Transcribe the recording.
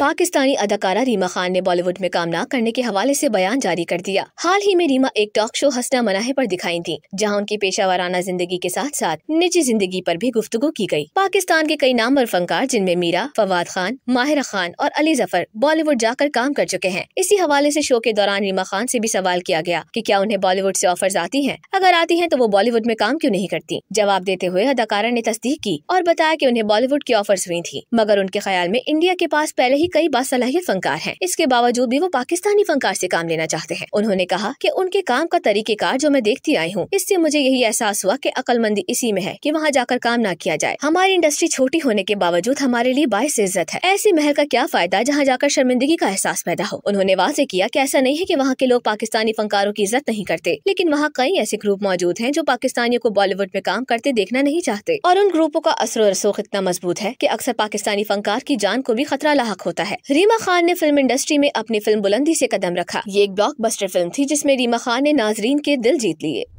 पाकिस्तानी अदाकारा रीमा खान ने बॉलीवुड में काम न करने के हवाले ऐसी बयान जारी कर दिया हाल ही में रीमा एक टॉक शो हंसना मनाहे पर दिखाई थी जहाँ उनकी पेशा वाराना जिंदगी के साथ साथ निजी जिंदगी आरोप भी गुफ्तु की गयी पाकिस्तान के कई नाम और फनकार जिनमें मीरा फवाद खान माहिरा खान और अली जफर बॉलीवुड जाकर काम कर चुके हैं इसी हवाले ऐसी शो के दौरान रीमा खान ऐसी भी सवाल किया गया की कि क्या उन्हें बॉलीवुड ऐसी ऑफर आती है अगर आती है तो वो बॉलीवुड में काम क्यूँ नहीं करती जवाब देते हुए अदाकारा ने तस्दीक की और बताया की उन्हें बॉलीवुड की ऑफर हुई थी मगर उनके ख्याल में इंडिया के पास पहले ही भी कई बासलाहियत फनकार हैं इसके बावजूद भी वो पाकिस्तानी फनकार से काम लेना चाहते हैं उन्होंने कहा कि उनके काम का तरीकेकार जो मैं देखती आई हूँ इससे मुझे यही एहसास हुआ कि अकलमंदी इसी में है कि वहाँ जाकर काम ना किया जाए हमारी इंडस्ट्री छोटी होने के बावजूद हमारे लिए बायस इज्जत है ऐसी महल का क्या फायदा जहाँ जाकर शर्मिंदगी का एहसास पैदा हो उन्होंने वाजे किया कि ऐसा नहीं है कि वहाँ के लोग पाकिस्तानी फनकारों की इज्जत नहीं करते लेकिन वहाँ कई ऐसे ग्रुप मौजूद हैं जो पाकिस्तानियों को बॉलीवुड में काम करते देखना नहीं चाहते और उन ग्रुपों का असर रसोख इतना मजबूत है की अक्सर पाकिस्तानी फनकार की जान को भी खतरा लाक होता होता है रीमा खान ने फिल्म इंडस्ट्री में अपनी फिल्म बुलंदी से कदम रखा ये एक ब्लॉकबस्टर फिल्म थी जिसमें रीमा खान ने नाजरीन के दिल जीत लिए